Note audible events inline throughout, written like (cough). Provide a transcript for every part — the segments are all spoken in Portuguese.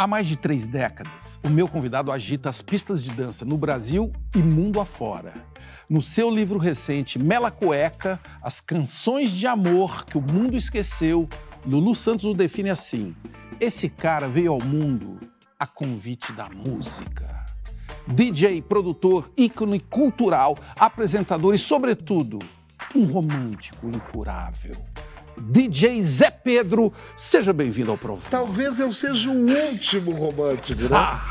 Há mais de três décadas, o meu convidado agita as pistas de dança no Brasil e mundo afora. No seu livro recente, Mela Cueca, As Canções de Amor que o Mundo Esqueceu, Lulu Santos o define assim: esse cara veio ao mundo a convite da música. DJ, produtor, ícone cultural, apresentador e, sobretudo, um romântico incurável. DJ Zé Pedro. Seja bem-vindo ao Provoca. Talvez eu seja o último romântico, né? Ah.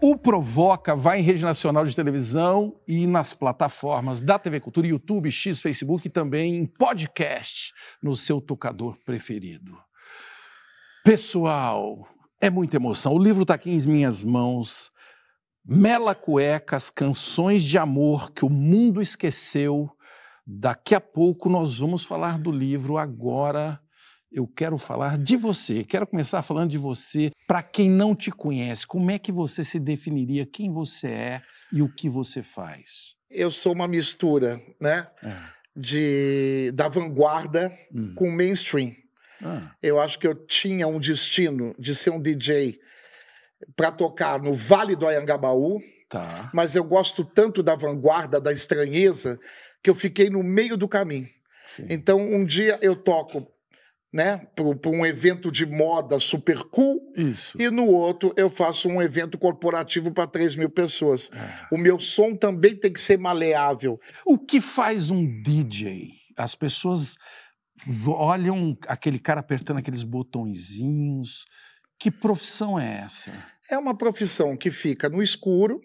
O Provoca vai em rede nacional de televisão e nas plataformas da TV Cultura, YouTube, X, Facebook e também em podcast no seu tocador preferido. Pessoal, é muita emoção. O livro está aqui em minhas mãos. Mela Cuecas, Canções de Amor que o Mundo Esqueceu. Daqui a pouco nós vamos falar do livro. Agora eu quero falar de você. Quero começar falando de você. Para quem não te conhece, como é que você se definiria quem você é e o que você faz? Eu sou uma mistura, né? É. De, da vanguarda hum. com mainstream. Ah. Eu acho que eu tinha um destino de ser um DJ para tocar no Vale do Ayangabaú, tá. mas eu gosto tanto da vanguarda, da estranheza, que eu fiquei no meio do caminho. Sim. Então, um dia eu toco né, para um evento de moda super cool, Isso. e no outro eu faço um evento corporativo para 3 mil pessoas. É. O meu som também tem que ser maleável. O que faz um DJ? As pessoas olham aquele cara apertando aqueles botõezinhos que profissão é essa? É uma profissão que fica no escuro,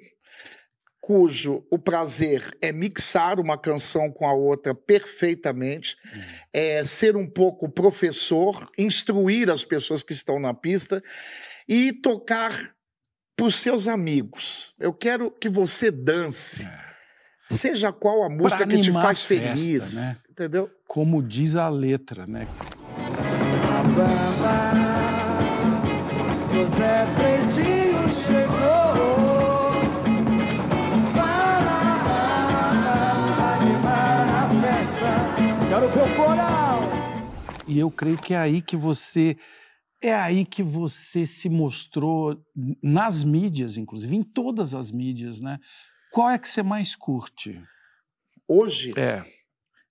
cujo o prazer é mixar uma canção com a outra perfeitamente, hum. é ser um pouco professor, instruir as pessoas que estão na pista e tocar para os seus amigos. Eu quero que você dance, é. seja qual a música que te faz festa, feliz, né? entendeu? Como diz a letra, né? Abá. José Pretinho chegou. Para animar a festa, quero ver o coral. E eu creio que é aí que você. É aí que você se mostrou nas mídias, inclusive, em todas as mídias, né? Qual é que você mais curte? Hoje? É.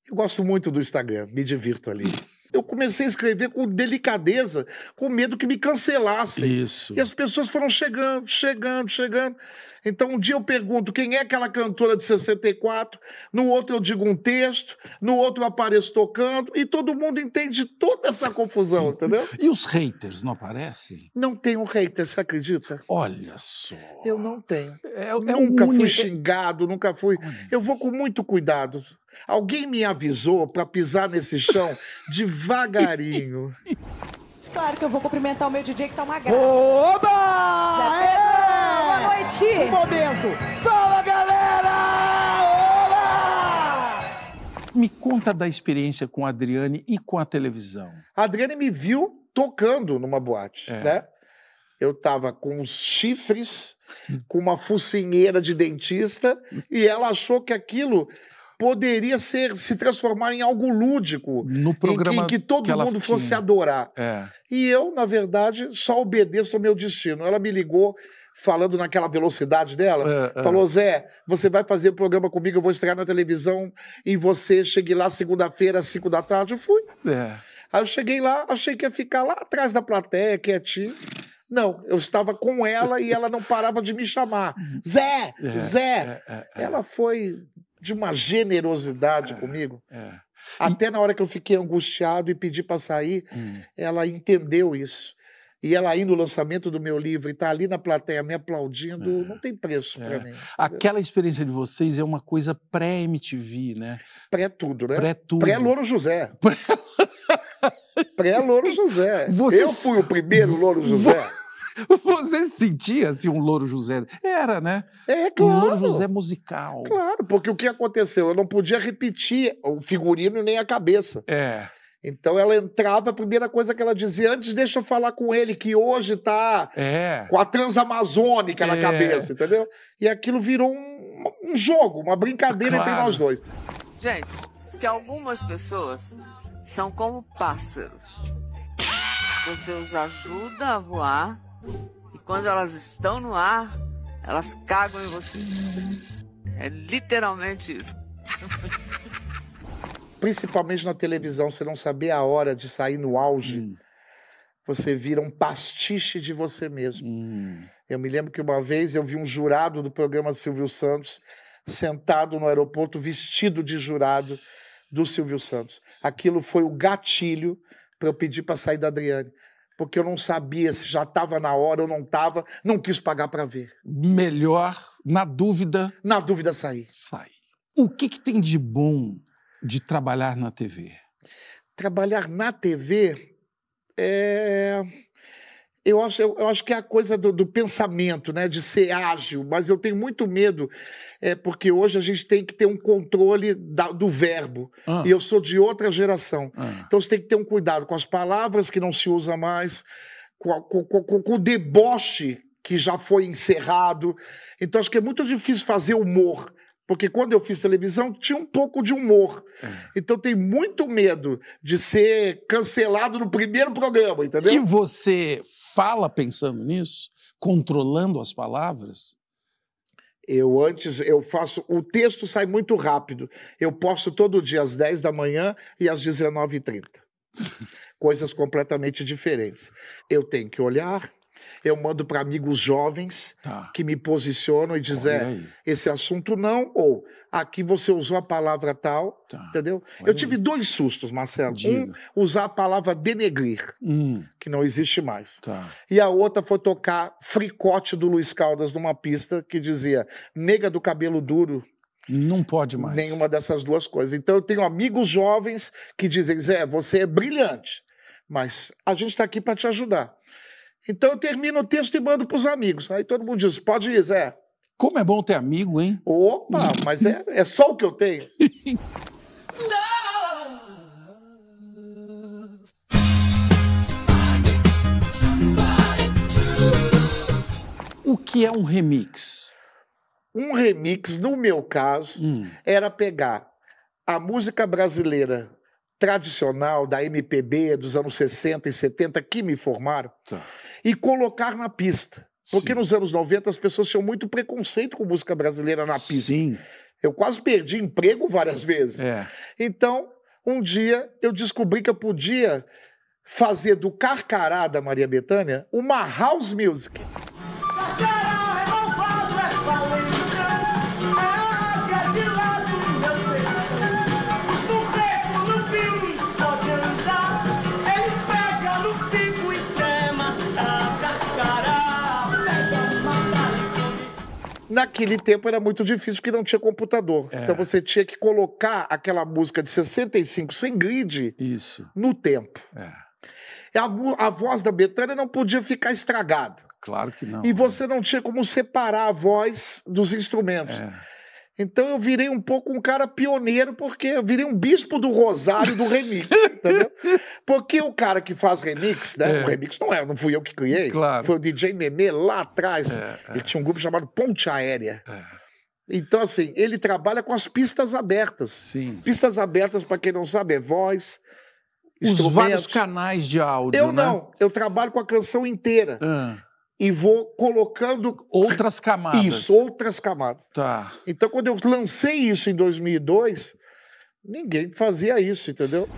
Eu gosto muito do Instagram, me divirto ali. Eu comecei a escrever com delicadeza, com medo que me cancelassem. Isso. E as pessoas foram chegando, chegando, chegando. Então, um dia eu pergunto quem é aquela cantora de 64, no outro eu digo um texto, no outro eu apareço tocando, e todo mundo entende toda essa confusão, entendeu? (laughs) e os haters não aparecem? Não tenho haters, você acredita? Olha só. Eu não tenho. É, é nunca um fui xingado, nunca fui. Olha. Eu vou com muito cuidado. Alguém me avisou para pisar nesse chão devagarinho. (laughs) Claro que eu vou cumprimentar o meu DJ que tá uma graça. Oba! Boa noite! Um momento! Fala, galera! Oba! Me conta da experiência com a Adriane e com a televisão. A Adriane me viu tocando numa boate, é. né? Eu tava com uns chifres, com uma focinheira de dentista, e ela achou que aquilo poderia ser se transformar em algo lúdico, no programa em que, em que todo que mundo fosse tinha. adorar. É. E eu, na verdade, só obedeço ao meu destino. Ela me ligou falando naquela velocidade dela, é, é. falou: é. Zé, você vai fazer o programa comigo, eu vou estrear na televisão e você chegue lá segunda-feira, às cinco da tarde. Eu fui. É. Aí eu cheguei lá, achei que ia ficar lá atrás da plateia, quietinho. Não, eu estava com ela e ela não parava de me chamar. (laughs) Zé, é, Zé. É, ela foi de uma generosidade é, comigo. É. Até e... na hora que eu fiquei angustiado e pedi para sair, hum. ela entendeu isso. E ela aí no lançamento do meu livro e tá ali na plateia me aplaudindo, é. não tem preço para é. mim. Aquela experiência de vocês é uma coisa pré-MTV, né? Pré-tudo, né? Pré-tudo. Pré-Louro José. Pré... (laughs) Pré-Louro José. Eu fui o primeiro Louro José. (laughs) Você sentia assim um Louro José? Era, né? É, claro. É um Louro José musical. Claro, porque o que aconteceu? Eu não podia repetir o figurino nem a cabeça. É. Então ela entrava, a primeira coisa que ela dizia, antes deixa eu falar com ele, que hoje está é. com a transamazônica é. na cabeça, entendeu? E aquilo virou um, um jogo, uma brincadeira claro. entre nós dois. Gente, que algumas pessoas são como pássaros. Você os ajuda a voar e quando elas estão no ar, elas cagam em você. É literalmente isso. Principalmente na televisão, você não saber a hora de sair no auge. Hum. Você vira um pastiche de você mesmo. Hum. Eu me lembro que uma vez eu vi um jurado do programa Silvio Santos sentado no aeroporto, vestido de jurado do Silvio Santos. Aquilo foi o gatilho para eu pedir para sair da Adriane porque eu não sabia se já estava na hora ou não estava, não quis pagar para ver. Melhor, na dúvida. Na dúvida, sair. Sai. O que, que tem de bom de trabalhar na TV? Trabalhar na TV é eu acho, eu, eu, acho que é a coisa do, do, pensamento, né? De ser ágil, mas eu tenho muito medo, é, porque hoje a gente tem que ter um controle da, do verbo. Ah. E eu sou de outra geração. Ah. Então você tem que ter um cuidado com as palavras que não se usa mais, com, com, com, com o deboche que já foi encerrado. Então acho que é muito difícil fazer humor. Porque quando eu fiz televisão, tinha um pouco de humor. É. Então tem muito medo de ser cancelado no primeiro programa, entendeu? E você fala pensando nisso, controlando as palavras? Eu antes, eu faço. O texto sai muito rápido. Eu posto todo dia às 10 da manhã e às 19h30. (laughs) Coisas completamente diferentes. Eu tenho que olhar, eu mando para amigos jovens tá. que me posicionam e dizem esse assunto não, ou aqui você usou a palavra tal, tá. entendeu? Olha eu tive aí. dois sustos, Marcelo. Diga. Um, usar a palavra denegrir, hum. que não existe mais. Tá. E a outra foi tocar fricote do Luiz Caldas numa pista que dizia nega do cabelo duro. Não pode mais. Nenhuma dessas duas coisas. Então eu tenho amigos jovens que dizem, Zé, você é brilhante, mas a gente está aqui para te ajudar. Então eu termino o texto e mando para os amigos. Aí todo mundo diz: pode ir, Zé. Como é bom ter amigo, hein? Opa, (laughs) mas é, é só o que eu tenho. o que é um remix? Um remix, no meu caso, hum. era pegar a música brasileira tradicional da MPB dos anos 60 e 70 que me formaram. Tá e colocar na pista. Porque Sim. nos anos 90 as pessoas tinham muito preconceito com música brasileira na pista. Sim. Eu quase perdi emprego várias vezes. É. Então, um dia eu descobri que eu podia fazer do Carcará da Maria Bethânia uma house music. Carcará! Naquele tempo era muito difícil porque não tinha computador. É. Então você tinha que colocar aquela música de 65 sem grid Isso. no tempo. É. A, a voz da Betânia não podia ficar estragada. Claro que não. E né? você não tinha como separar a voz dos instrumentos. É. Então eu virei um pouco um cara pioneiro, porque eu virei um bispo do Rosário do remix, (laughs) entendeu? Porque o cara que faz remix, né? É. O remix não é, não fui eu que criei. Claro. Foi o DJ Nenê lá atrás. É, é. Ele tinha um grupo chamado Ponte Aérea. É. Então, assim, ele trabalha com as pistas abertas. Sim. Pistas abertas, para quem não sabe, é voz, os vários canais de áudio. Eu né? não, eu trabalho com a canção inteira. Ah e vou colocando outras camadas. Isso, outras camadas. Tá. Então quando eu lancei isso em 2002, ninguém fazia isso, entendeu?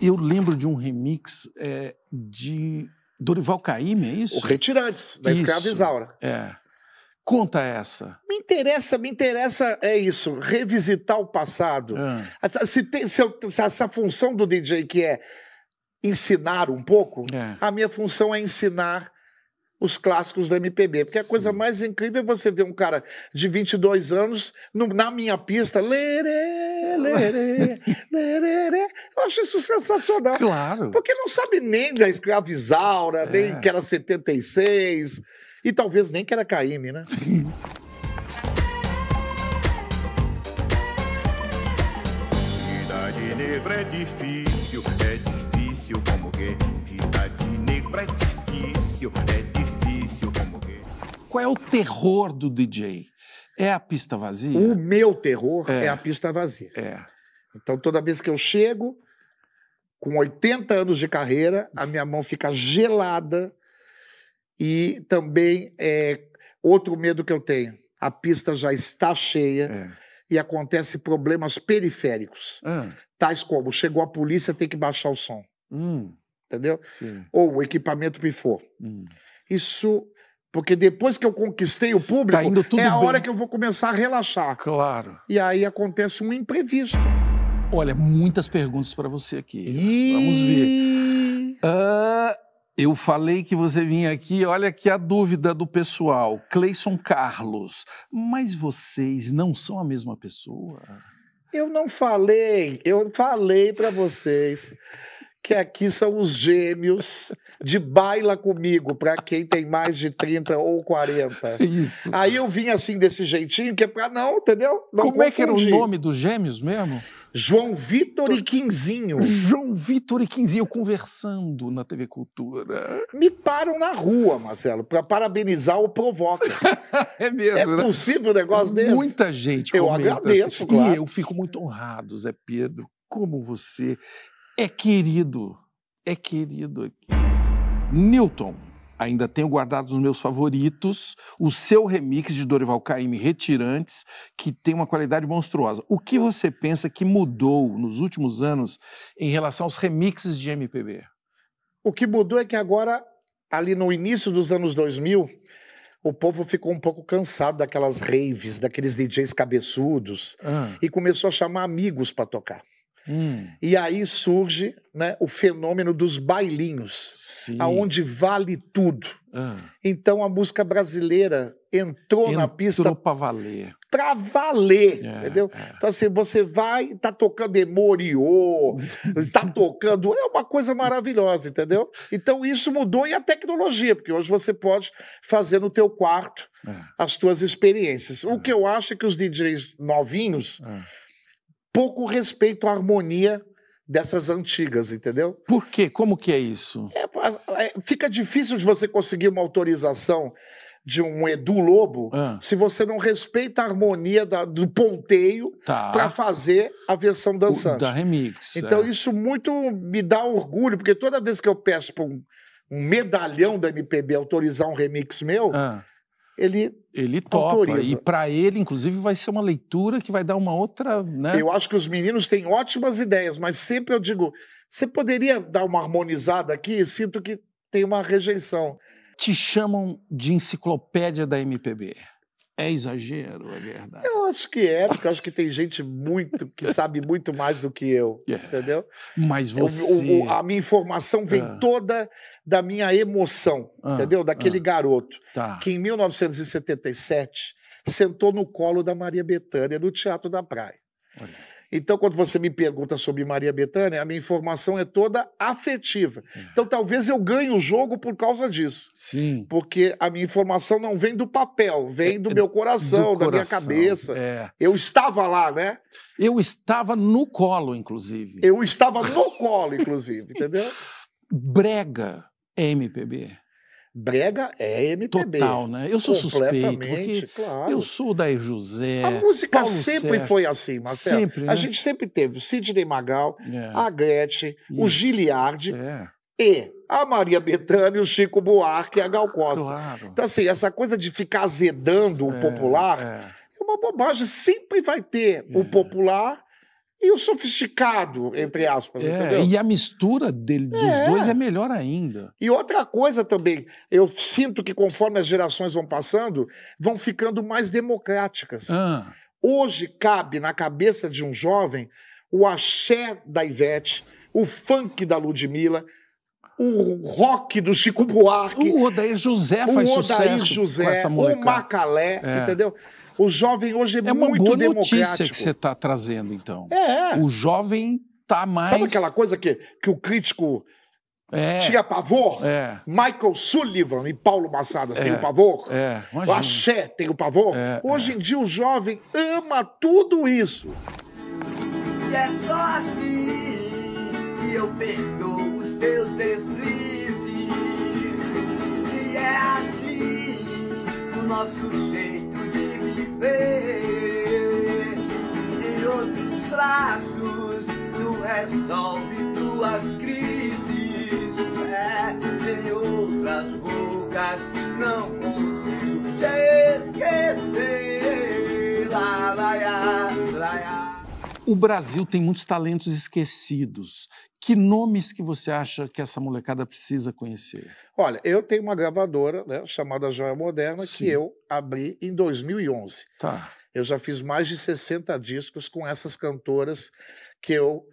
Eu lembro de um remix é, de Dorival Caymmi, é isso? O Retirantes, da isso. escrava Isaura. É. Conta essa. Me interessa, me interessa, é isso, revisitar o passado. Ah. Se, tem, se, eu, se essa função do DJ que é ensinar um pouco, é. a minha função é ensinar os clássicos da MPB. Porque Sim. a coisa mais incrível é você ver um cara de 22 anos no, na minha pista. Lerê, lerê, lerê. Eu acho isso sensacional. Claro. Porque não sabe nem da escravizaura, é. nem que era 76, e talvez nem que era Caíme, né? Cidade negra é difícil, é difícil como que Cidade negra é difícil, é difícil. Qual é o terror do DJ? É a pista vazia? O meu terror é, é a pista vazia. É. Então, toda vez que eu chego, com 80 anos de carreira, a minha mão fica gelada. E também, é, outro medo que eu tenho: a pista já está cheia. É e acontece problemas periféricos, ah. tais como chegou a polícia, tem que baixar o som. Hum. Entendeu? Sim. Ou o equipamento pifou. Hum. Isso porque depois que eu conquistei o público, tá é a bem. hora que eu vou começar a relaxar. Claro. E aí acontece um imprevisto. Olha, muitas perguntas para você aqui. E... Vamos ver. Uh, eu falei que você vinha aqui, olha que a dúvida do pessoal. Cleison Carlos, mas vocês não são a mesma pessoa? Eu não falei, eu falei para vocês que aqui são os gêmeos de baila comigo, para quem tem mais de 30 ou 40. Isso. Aí eu vim assim desse jeitinho, que é para não, entendeu? Não Como confundir. é que era o nome dos gêmeos mesmo? João Vitor e Quinzinho. João Vitor e Quinzinho conversando na TV Cultura. Me param na rua, Marcelo, para parabenizar o Provoca. (laughs) é mesmo, É né? possível um negócio desse? Muita gente Eu assim. agradeço, assim. claro. E eu fico muito honrado, Zé Pedro, como você é querido, é querido aqui. Newton. Ainda tenho guardado nos meus favoritos o seu remix de Dorival Caymmi Retirantes, que tem uma qualidade monstruosa. O que você pensa que mudou nos últimos anos em relação aos remixes de MPB? O que mudou é que agora, ali no início dos anos 2000, o povo ficou um pouco cansado daquelas raves, daqueles DJs cabeçudos, ah. e começou a chamar amigos para tocar. Hum. E aí surge né, o fenômeno dos bailinhos, Sim. aonde vale tudo. Ah. Então a música brasileira entrou, entrou na pista para valer. Para valer, é, entendeu? É. Então assim, você vai, tá tocando Emoriô, está (laughs) tocando, é uma coisa maravilhosa, entendeu? Então isso mudou e a tecnologia, porque hoje você pode fazer no teu quarto é. as tuas experiências. O é. que eu acho é que os DJs novinhos é pouco respeito à harmonia dessas antigas, entendeu? Por quê? Como que é isso? É, é, fica difícil de você conseguir uma autorização de um Edu Lobo ah. se você não respeita a harmonia da, do ponteio tá. para fazer a versão dançante. O, da remix. Então é. isso muito me dá orgulho, porque toda vez que eu peço para um, um medalhão da MPB autorizar um remix meu, ah ele ele topa autoriza. e para ele inclusive vai ser uma leitura que vai dar uma outra, né? Eu acho que os meninos têm ótimas ideias, mas sempre eu digo, você poderia dar uma harmonizada aqui? Sinto que tem uma rejeição. Te chamam de enciclopédia da MPB. É exagero, é verdade. Eu acho que é, porque eu acho que tem gente muito que sabe muito mais do que eu, yeah. É. entendeu? Mas você. Eu, o, a minha informação vem ah. toda da minha emoção, ah. entendeu? Daquele ah. garoto tá. que em 1977 sentou no colo da Maria Bethânia no Teatro da Praia. Olha. Então, quando você me pergunta sobre Maria Bethânia, a minha informação é toda afetiva. É. Então, talvez eu ganhe o jogo por causa disso. Sim. Porque a minha informação não vem do papel, vem é, do é meu coração, do da coração, minha cabeça. É. Eu estava lá, né? Eu estava no colo, inclusive. Eu estava no colo, inclusive, entendeu? (laughs) Brega MPB. Brega é MPB. Total, né? Eu sou suspeito, porque claro. eu sou Daí José. A música Paulo sempre Sérgio. foi assim, Marcelo. Sempre, né? A gente sempre teve o Sidney Magal, é. a Gretchen, Isso. o Giliard é. e a Maria Bethânia, o Chico Buarque e a Gal Costa. Claro. Então, assim, essa coisa de ficar azedando o é, popular é. é. uma bobagem. Sempre vai ter o é. popular e o sofisticado, entre aspas, é, entendeu? E a mistura dele, dos é. dois é melhor ainda. E outra coisa também, eu sinto que conforme as gerações vão passando, vão ficando mais democráticas. Ah. Hoje cabe na cabeça de um jovem o axé da Ivete, o funk da Ludmilla, o rock do Chico Buarque. O Odair José faz o Odair sucesso José, com essa molecada. O Macalé, é. entendeu? O jovem hoje é, é muito democrático. É uma boa notícia que você está trazendo, então. É. O jovem está mais... Sabe aquela coisa que, que o crítico... É. Tinha pavor? É. Michael Sullivan e Paulo Massada é. tem o pavor? É. O Axé tem o pavor? É, é. Hoje em dia o jovem ama tudo isso. E é só assim que eu perdoo os teus deslizes. E é assim o nosso jeito ver de outros traços. Tu resolve tuas crises. É, em outras bocas não consigo te esquecer. Lá, lá, lá, lá. O Brasil tem muitos talentos esquecidos que nomes que você acha que essa molecada precisa conhecer? Olha, eu tenho uma gravadora né, chamada Joia Moderna Sim. que eu abri em 2011. Tá. Eu já fiz mais de 60 discos com essas cantoras que eu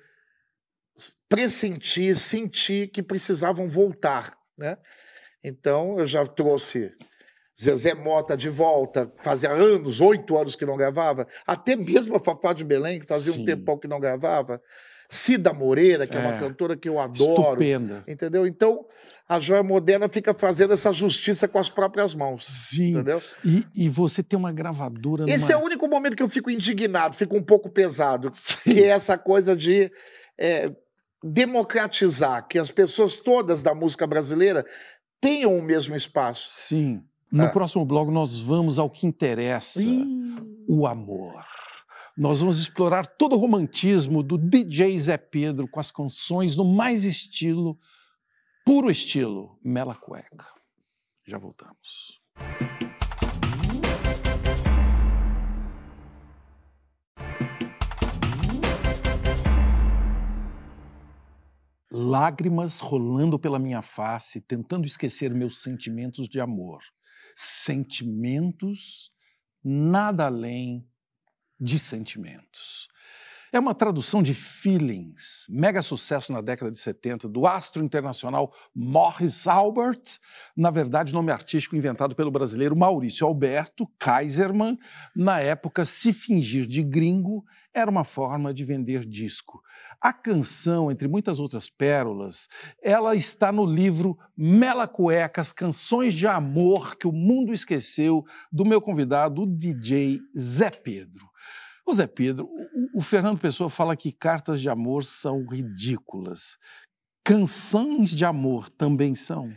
pressenti, senti que precisavam voltar, né? Então eu já trouxe Zezé Mota de volta, fazia anos, oito anos que não gravava, até mesmo a Fafá de Belém, que fazia Sim. um tempão que não gravava, Cida Moreira, que é, é uma cantora que eu adoro. Estupenda. Entendeu? Então, a joia moderna fica fazendo essa justiça com as próprias mãos. Sim. Entendeu? E, e você tem uma gravadora. Numa... Esse é o único momento que eu fico indignado, fico um pouco pesado, Sim. que é essa coisa de. É, democratizar, que as pessoas todas da música brasileira tenham o mesmo espaço. Sim. No ah. próximo blog nós vamos ao que interessa: Ih. o amor. Nós vamos explorar todo o romantismo do DJ Zé Pedro com as canções no mais estilo, puro estilo, Mela Cueca. Já voltamos. Lágrimas rolando pela minha face, tentando esquecer meus sentimentos de amor sentimentos, nada além de sentimentos. É uma tradução de Feelings, mega sucesso na década de 70, do astro internacional Morris Albert, na verdade nome artístico inventado pelo brasileiro Maurício Alberto Kaiserman. Na época, se fingir de gringo era uma forma de vender disco. A canção, entre muitas outras pérolas, ela está no livro Mela Cuecas, Canções de Amor que o Mundo Esqueceu, do meu convidado, o DJ Zé Pedro. O Zé Pedro, o Fernando Pessoa fala que cartas de amor são ridículas. Canções de amor também são?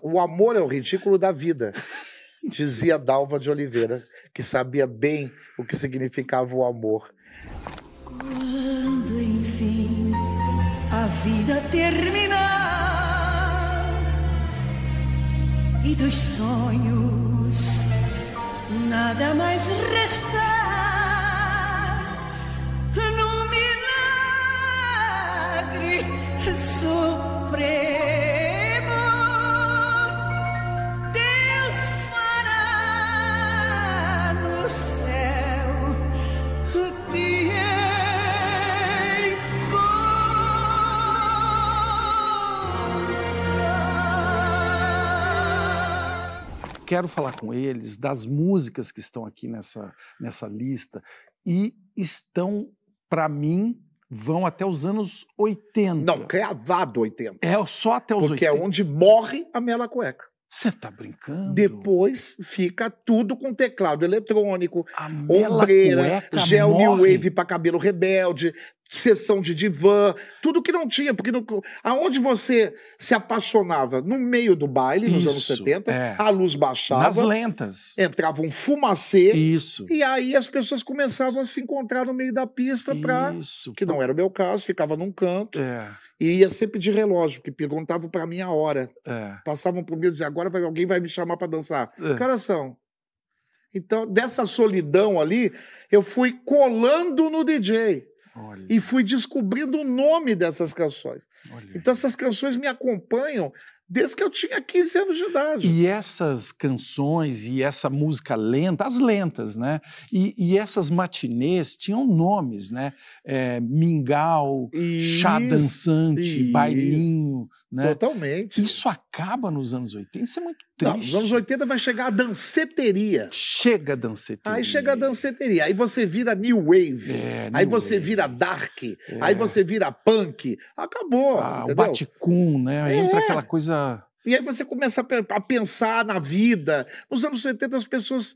O amor é o ridículo da vida, (laughs) dizia Dalva de Oliveira, que sabia bem o que significava o amor vida terminar e dos sonhos nada mais restar. quero falar com eles das músicas que estão aqui nessa, nessa lista e estão, para mim, vão até os anos 80. Não, cravado 80. É só até os Porque 80. Porque é onde morre a Mela Cueca. Você tá brincando? Depois fica tudo com teclado eletrônico, ombreira, gel morre. new wave para cabelo rebelde, sessão de divã, tudo que não tinha, porque aonde você se apaixonava? No meio do baile, nos Isso, anos 70, é. a luz baixava. Nas lentas. Entrava um fumacê. Isso. E aí as pessoas começavam a se encontrar no meio da pista para Que não era o meu caso, ficava num canto. É. E ia sempre de relógio, porque perguntavam para mim a hora. É. Passavam por mim e diziam, agora alguém vai me chamar para dançar. É. Então, dessa solidão ali, eu fui colando no DJ. Olha. E fui descobrindo o nome dessas canções. Olha. Então, essas canções me acompanham desde que eu tinha 15 anos de idade. E essas canções e essa música lenta, as lentas, né? E, e essas matinês tinham nomes, né? É, mingau, isso, chá dançante, isso. bailinho, né? Totalmente. Isso acaba nos anos 80, isso é muito triste. Não, nos anos 80 vai chegar a danceteria. Chega a danceteria. Aí chega a danceteria. Aí você vira new wave. É, aí você wave. vira dark. É. Aí você vira punk. Acabou. Ah, entendeu? o baticum, né? é. Entra aquela coisa. E aí você começa a pensar na vida. Nos anos 70 as pessoas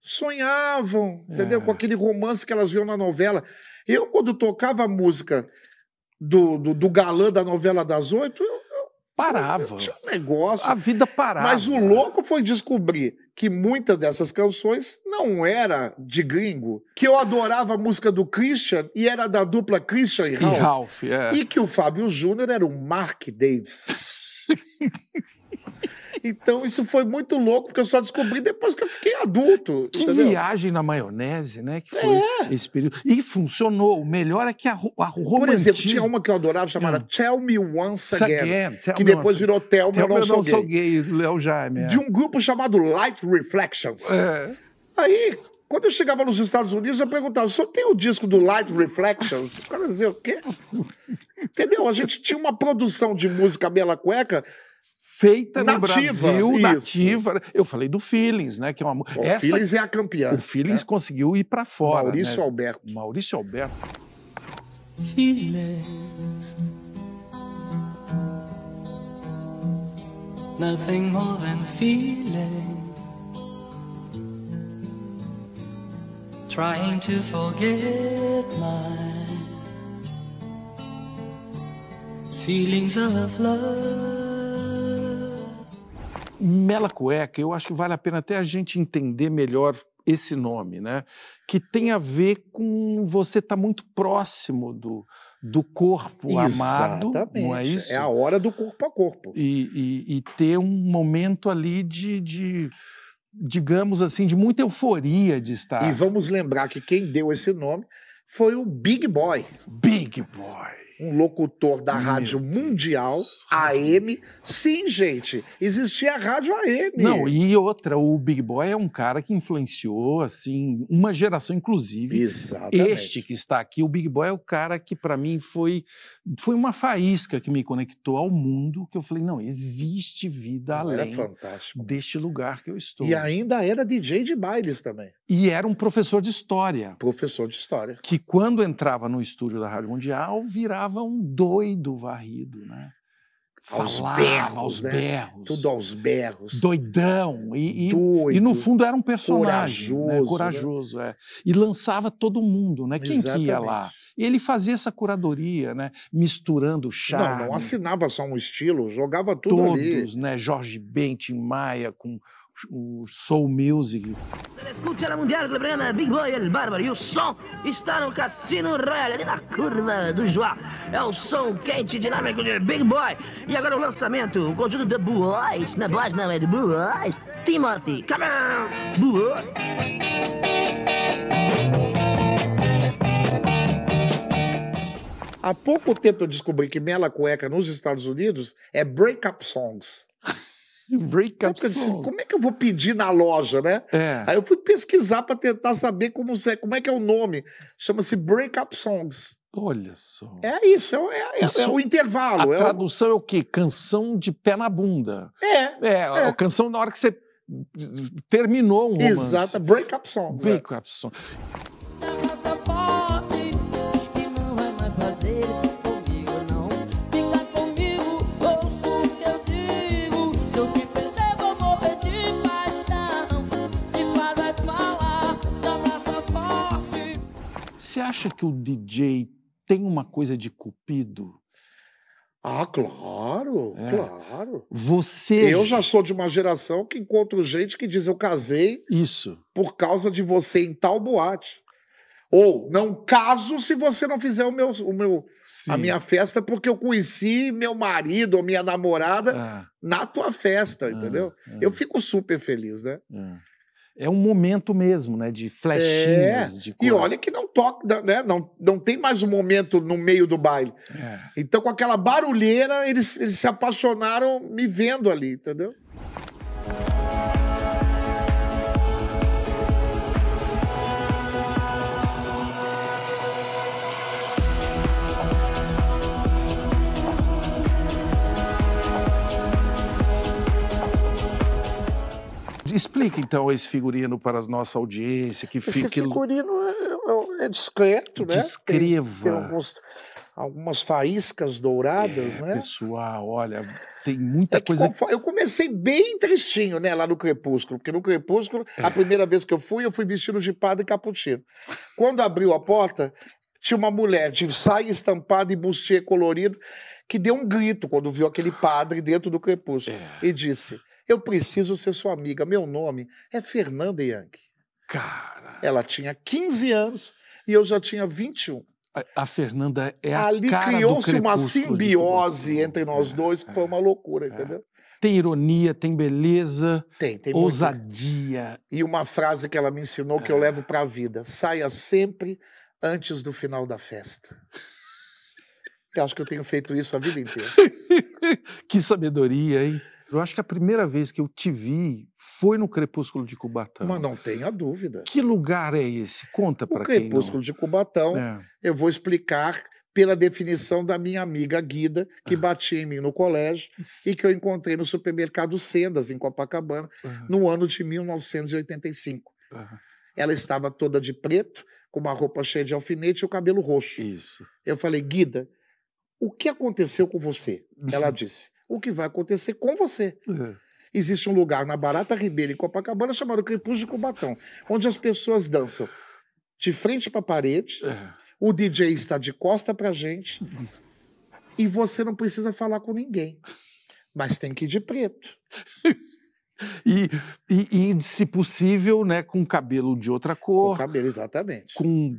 sonhavam, entendeu? É. Com aquele romance que elas viam na novela. Eu, quando tocava a música do, do, do galã da novela das oito, eu parava. Tinha um negócio. A vida parava. Mas o louco foi descobrir que muitas dessas canções não era de gringo, que eu adorava a música do Christian e era da dupla Christian e Ralph. E, Ralph, é. e que o Fábio Júnior era o Mark Davis. (laughs) Então isso foi muito louco, porque eu só descobri depois que eu fiquei adulto. Que entendeu? viagem na maionese, né? Que foi é. esse período. E funcionou. O melhor é que a, a romantismo... Por exemplo, tinha uma que eu adorava chamada hum. Tell Me Once Again, again. É, que depois once. virou Tell Me Eu Não, sou, sou Gay. Gay, Léo Jaime. É. De um grupo chamado Light Reflections. É. Aí, quando eu chegava nos Estados Unidos, eu perguntava: o senhor tem o disco do Light Reflections? O cara dizia: o quê? (laughs) Entendeu? A gente tinha uma produção de música Bela Cueca feita nativa, no Brasil, isso. nativa. Eu falei do Feelings, né? Que é uma, O essa, Feelings é a campeã. O Feelings né? conseguiu ir para fora. Né? Maurício né? Alberto. Maurício Alberto. Feelings. Nothing more than feeling. Trying to forget my feelings of love. Mela Cueca, eu acho que vale a pena até a gente entender melhor esse nome, né? Que tem a ver com você estar tá muito próximo do, do corpo Exatamente. amado, não é, é isso? É a hora do corpo a corpo. E, e, e ter um momento ali de, de, digamos assim, de muita euforia de estar. E vamos lembrar que quem deu esse nome foi o Big Boy. Big Boy um locutor da Meu rádio Deus mundial, Deus. AM. Sim, gente, existia a rádio AM. Não, e outra, o Big Boy é um cara que influenciou, assim, uma geração, inclusive. Exatamente. Este que está aqui, o Big Boy é o cara que, para mim, foi, foi uma faísca que me conectou ao mundo, que eu falei, não, existe vida não, além deste lugar que eu estou. E ainda era DJ de bailes também. E era um professor de história. Professor de história. Que quando entrava no estúdio da Rádio Mundial, virava deixava um doido varrido, né? Aos Falava berros, aos né? berros, Tudo aos berros. Doidão. E, e, doido, e no fundo era um personagem. Né? Corajoso. Né? Corajoso, né? é. E lançava todo mundo, né? Quem que ia lá? E ele fazia essa curadoria, né? Misturando chá. Não, não assinava só um estilo, jogava tudo Todos, ali. né? Jorge Bente Maia, com o soul music. Escute a Mundial com Big Boy El Bárbaro. E o som está no Cassino Royale, ali na curva do Joá. É o som quente dinâmico de Big Boy. E agora o lançamento, o conjunto The Boys. Não é Boys, não, é The Boys. Timothy, come on! Há pouco tempo eu descobri que Mela Cueca nos Estados Unidos é breakup songs. Breakup é, assim, song. Como é que eu vou pedir na loja, né? É. Aí eu fui pesquisar para tentar saber como, é, como é que é o nome. Chama-se Breakup Songs. Olha só. É isso, é, é, é, isso, é o intervalo. A tradução o... é o quê? Canção de pé na bunda. É. É, é. canção na hora que você terminou um romance. Exato, breakup Songs. Breakup Songs. Você acha que o DJ tem uma coisa de cupido? Ah, claro, é. claro. Você. Eu já sou de uma geração que encontro gente que diz eu casei. Isso. Por causa de você em tal boate. Ou não caso se você não fizer o meu, o meu a minha festa porque eu conheci meu marido ou minha namorada ah. na tua festa, é, entendeu? Ah, ah. Eu fico super feliz, né? é um momento mesmo, né? De flechinhas. É. De coisa. e olha que não toca, né, né? Não, não tem mais um momento no meio do baile. É. Então, com aquela barulheira, eles, eles se apaixonaram me vendo ali, entendeu? Explica então esse figurino para a nossa audiência. Que esse figurino é, é, é discreto, né? Descreva. Tem, tem alguns, algumas faíscas douradas, é, né? Pessoal, olha, tem muita é coisa. eu comecei bem tristinho, né, lá no Crepúsculo, porque no Crepúsculo, a é. primeira vez que eu fui, eu fui vestido de padre capuchino. Quando abriu a porta, tinha uma mulher de saia estampada e bustier colorido que deu um grito quando viu aquele padre dentro do crepúsculo é. e disse: eu preciso ser sua amiga. Meu nome é Fernanda Young. Cara. Ela tinha 15 anos e eu já tinha 21. A, a Fernanda é a Ali criou-se uma simbiose entre nós é, dois que é, foi uma é, loucura, é. entendeu? Tem ironia, tem beleza, tem, tem ousadia. E uma frase que ela me ensinou que eu é. levo para a vida: saia sempre antes do final da festa. Eu acho que eu tenho feito isso a vida inteira. (laughs) que sabedoria, hein? Eu acho que a primeira vez que eu te vi foi no Crepúsculo de Cubatão. Mas não tenha dúvida. Que lugar é esse? Conta para quem. O Crepúsculo de Cubatão, é. eu vou explicar pela definição da minha amiga Guida, que ah. batia em mim no colégio Isso. e que eu encontrei no supermercado Sendas, em Copacabana, ah. no ano de 1985. Ah. Ela estava toda de preto, com uma roupa cheia de alfinete e o cabelo roxo. Isso. Eu falei, Guida, o que aconteceu com você? Uhum. Ela disse, o que vai acontecer com você. É. Existe um lugar na Barata Ribeira, em Copacabana, chamado Crepúsculo de Cubatão, onde as pessoas dançam de frente para a parede, é. o DJ está de costa para a gente, e você não precisa falar com ninguém, mas tem que ir de preto. (laughs) E, e, e, se possível, né, com cabelo de outra cor. Com cabelo, exatamente. Com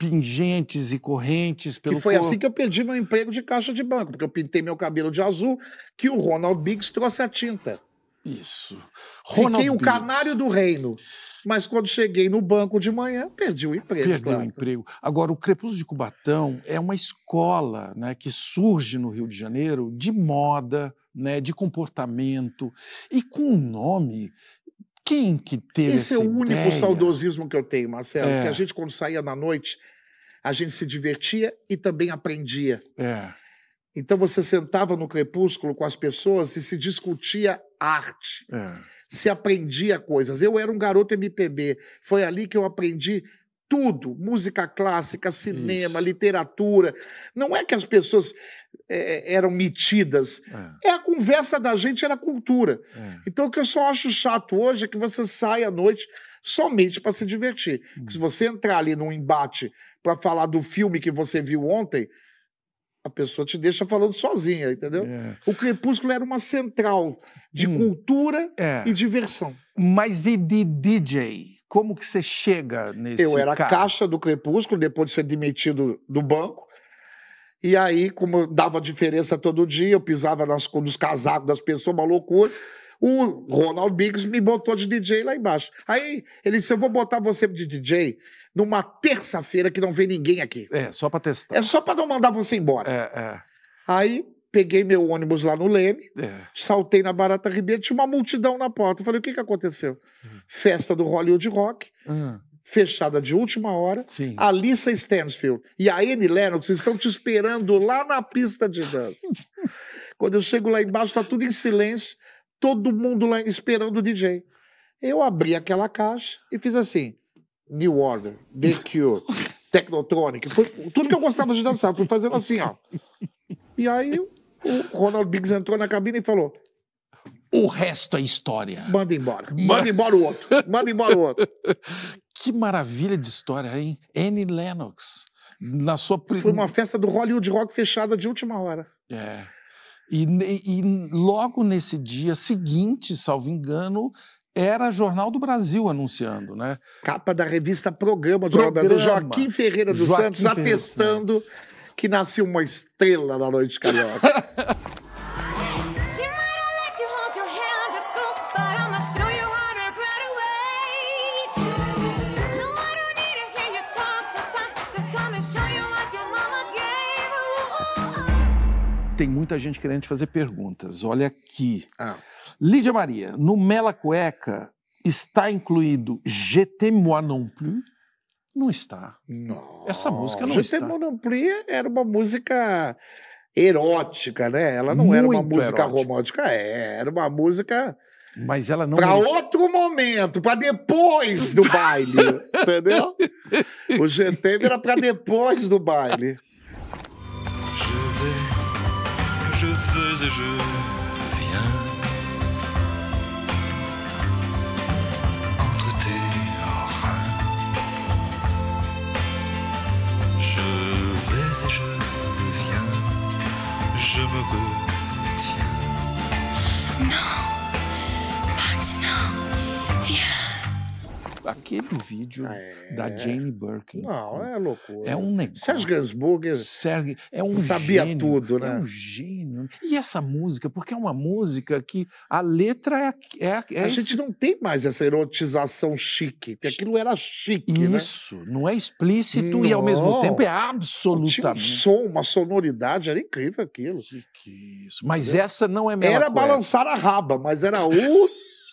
pingentes e correntes pelo que foi corpo. assim que eu perdi meu emprego de caixa de banco, porque eu pintei meu cabelo de azul, que o Ronald Biggs trouxe a tinta. Isso. Ronald Fiquei o Biggs. canário do reino. Mas quando cheguei no banco de manhã, perdi o emprego. Perdeu claro. o emprego. Agora, o Crepúsculo de Cubatão é uma escola né, que surge no Rio de Janeiro de moda, né, de comportamento, e com um nome quem que teve Esse é o único ideia? saudosismo que eu tenho, Marcelo. É. Que a gente, quando saía na noite, a gente se divertia e também aprendia. É. Então você sentava no crepúsculo com as pessoas e se discutia arte, é. se aprendia coisas. Eu era um garoto MPB, foi ali que eu aprendi tudo, música clássica, cinema, Isso. literatura. Não é que as pessoas é, é eram metidas, é. é. a conversa da gente era cultura. É. Então o que eu só acho chato hoje é que você sai à noite somente para se divertir. Hum. Se você entrar ali num embate para falar do filme que você viu ontem, a pessoa te deixa falando sozinha, entendeu? É. O Crepúsculo era uma central de hum. cultura é. e diversão. Mas e de DJ? como que você chega nesse Eu era caixa do Crepúsculo, depois de ser demitido do banco. E aí, como dava diferença todo dia, eu pisava nas, nos casacos das pessoas, uma loucura. O Ronald Biggs me botou de DJ lá embaixo. Aí ele disse: Eu vou botar você de DJ numa terça-feira que não vem ninguém aqui. É, só para testar. É só para não mandar você embora. É, é. Aí peguei meu ônibus lá no Leme, é. saltei na Barata Ribeiro, tinha uma multidão na porta. Eu falei, o que, que aconteceu? Hum. Festa do Hollywood Rock, hum. fechada de última hora, Sim. a Lisa Stansfield e a Annie Lennox estão te esperando lá na pista de dança. Quando eu chego lá embaixo, tá tudo em silêncio, todo mundo lá esperando o DJ. Eu abri aquela caixa e fiz assim, New Order, The Cure, Technotronic, foi tudo que eu gostava de dançar, fui fazendo assim, ó. E aí o Ronald Biggs entrou na cabine e falou: o resto é história. Manda embora. (laughs) Manda embora o outro. Manda embora o outro. (laughs) que maravilha de história, hein? Annie Lennox. Na sua prim... Foi uma festa do Hollywood Rock fechada de última hora. É. E, e, logo nesse dia seguinte, salvo engano, era Jornal do Brasil anunciando, né? Capa da revista Programa do Programa. Joaquim Ferreira dos Joaquim Santos Ferreira, atestando que nasce uma estrela na noite carioca. (laughs) Tem muita gente querendo te fazer perguntas. Olha aqui. Ah. Lídia Maria, no Mela Cueca está incluído GT moi non plus? Não está. Não. Essa música não José está. Monomplia era uma música erótica, né? Ela não Muito era uma música romântica, é, era uma música mas ela não para é. outro momento, para depois do baile, (laughs) entendeu? O GT era para depois do baile. Je je et je viens. No. aquele vídeo ah, é. da Jane Birkin. Não, é loucura. É um negócio. Sérgio Gainsbourg Sérgio, é um sabia gênio, tudo, né? É um gênio. E essa música, porque é uma música que a letra é. é, é a esse... gente não tem mais essa erotização chique, porque aquilo era chique. Né? Isso, né? não é explícito não. e ao mesmo tempo é absolutamente. Tinha um som, uma sonoridade, era incrível aquilo. Que, isso. Mas Entendeu? essa não é melhor. Era coisa. balançar a raba, mas era outra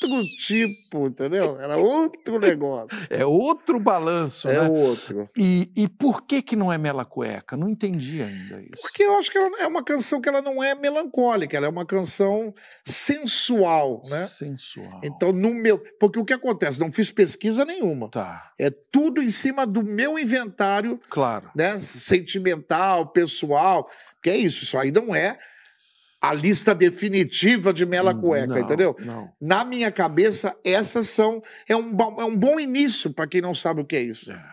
outro tipo, entendeu? Era outro (laughs) negócio. É outro balanço, é né? É outro. E, e por que que não é Mela Cueca? Não entendi ainda isso. Porque eu acho que ela é uma canção que ela não é melancólica, ela é uma canção sensual, né? Sensual. Então, no meu... Porque o que acontece? Não fiz pesquisa nenhuma. Tá. É tudo em cima do meu inventário. Claro. Né? Sentimental, pessoal. Porque é isso, isso aí não é a lista definitiva de mela hum, cueca, não, entendeu? Não. Na minha cabeça, essas são. É um, bom, é um bom início para quem não sabe o que é isso. É.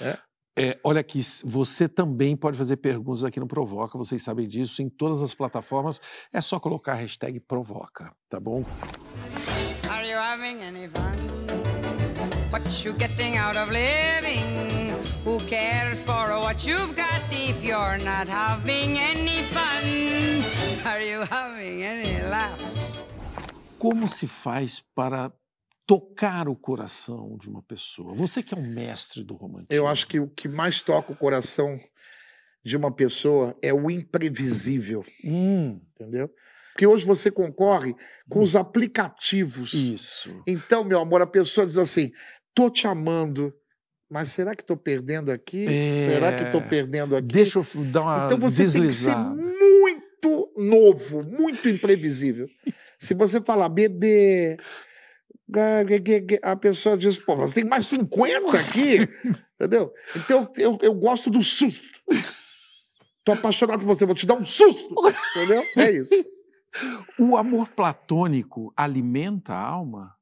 É. É, olha aqui, você também pode fazer perguntas aqui no Provoca, vocês sabem disso, em todas as plataformas. É só colocar a hashtag Provoca, tá bom? Are you having any fun? what you're getting out of living. Who cares for what you've got if you're not having any fun? (laughs) Are you having any laugh? Como se faz para tocar o coração de uma pessoa? Você que é um mestre do romantismo. Eu acho que o que mais toca o coração de uma pessoa é o imprevisível. Hum. Entendeu? Porque hoje você concorre com hum. os aplicativos. Isso. Então, meu amor, a pessoa diz assim: tô te amando, mas será que estou perdendo aqui? É... Será que estou é. perdendo aqui? Deixa eu dar uma Então você deslizada. tem que ser muito novo, muito imprevisível. Se você falar bebê, a pessoa diz, pô, você tem mais 50 aqui, (laughs) entendeu? Então eu, eu gosto do susto. Tô apaixonado por você, vou te dar um susto, entendeu? É isso. (laughs) O amor platônico alimenta a alma?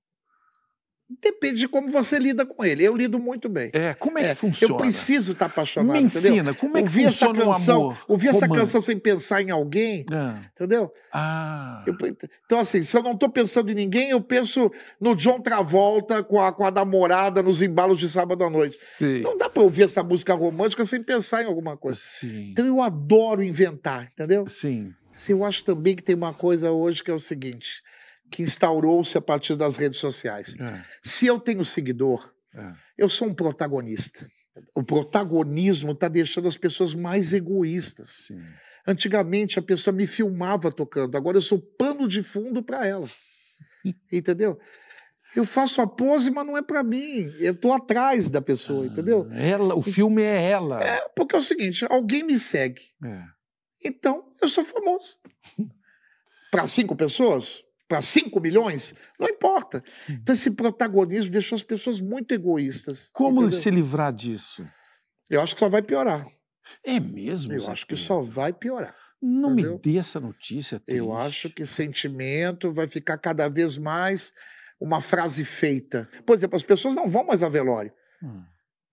Depende de como você lida com ele. Eu lido muito bem. É, como é que é, funciona? Eu preciso estar tá apaixonado. Me ensina, entendeu? como é que ouvir funciona essa canção, um amor Ouvir romano. essa canção sem pensar em alguém, é. entendeu? Ah. Eu, então, assim, se eu não estou pensando em ninguém, eu penso no John Travolta com a, com a namorada nos embalos de sábado à noite. Sim. Não dá para ouvir essa música romântica sem pensar em alguma coisa. Sim. Então, eu adoro inventar, entendeu? Sim. Eu acho também que tem uma coisa hoje que é o seguinte que instaurou-se a partir das redes sociais. É. Se eu tenho seguidor, é. eu sou um protagonista. O protagonismo está deixando as pessoas mais egoístas. Sim. Antigamente a pessoa me filmava tocando, agora eu sou pano de fundo para ela. (laughs) entendeu? Eu faço a pose, mas não é para mim. Eu tô atrás da pessoa, ah, entendeu? Ela, o filme é ela. É, porque é o seguinte, alguém me segue. É. Então, eu sou famoso. (laughs) para cinco pessoas, para 5 milhões, não importa. Hum. Então, esse protagonismo deixou as pessoas muito egoístas. Como entendeu? se livrar disso? Eu acho que só vai piorar. É mesmo? Eu acho que só vai piorar. Não entendeu? me dê essa notícia. É triste. Eu acho que sentimento vai ficar cada vez mais uma frase feita. Por exemplo, as pessoas não vão mais a velório. Hum.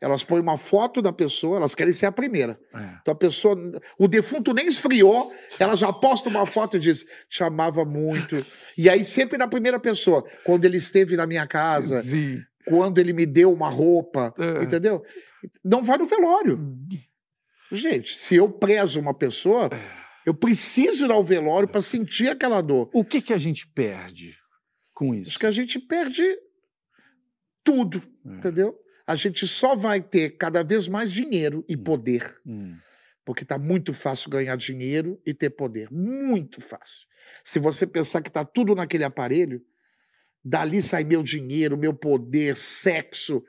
Elas põem uma foto da pessoa, elas querem ser a primeira. É. Então a pessoa, o defunto nem esfriou, ela já posta uma foto e diz: chamava muito. E aí sempre na primeira pessoa, quando ele esteve na minha casa, Sim. quando ele me deu uma roupa, é. entendeu? Não vai no velório. Hum. Gente, se eu prezo uma pessoa, é. eu preciso ir ao velório para sentir aquela dor. O que que a gente perde com isso? Acho que a gente perde tudo, é. entendeu? a gente só vai ter cada vez mais dinheiro e hum. poder. Hum. Porque está muito fácil ganhar dinheiro e ter poder. Muito fácil. Se você pensar que está tudo naquele aparelho, dali sai meu dinheiro, meu poder, sexo.